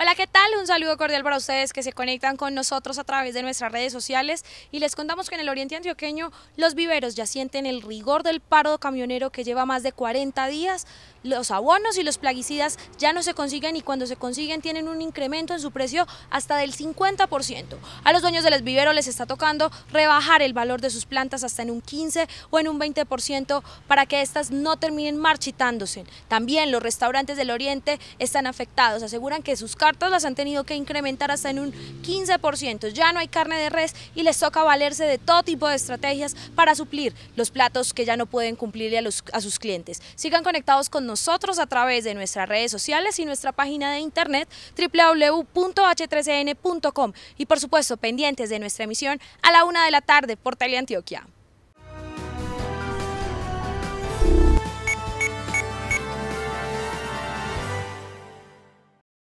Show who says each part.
Speaker 1: Hola, ¿qué tal? Un saludo cordial para ustedes que se conectan con nosotros a través de nuestras redes sociales y les contamos que en el Oriente Antioqueño los viveros ya sienten el rigor del paro camionero que lleva más de 40 días. Los abonos y los plaguicidas ya no se consiguen y cuando se consiguen tienen un incremento en su precio hasta del 50%. A los dueños de los viveros les está tocando rebajar el valor de sus plantas hasta en un 15 o en un 20% para que éstas no terminen marchitándose. También los restaurantes del Oriente están afectados, aseguran que sus las han tenido que incrementar hasta en un 15%. Ya no hay carne de res y les toca valerse de todo tipo de estrategias para suplir los platos que ya no pueden cumplirle a, sus clientes. Sigan conectados con nosotros a través de nuestras redes sociales y nuestra página de internet www.h3n.com y por supuesto pendientes de nuestra emisión a la una de la tarde por Teleantioquia. Antioquia.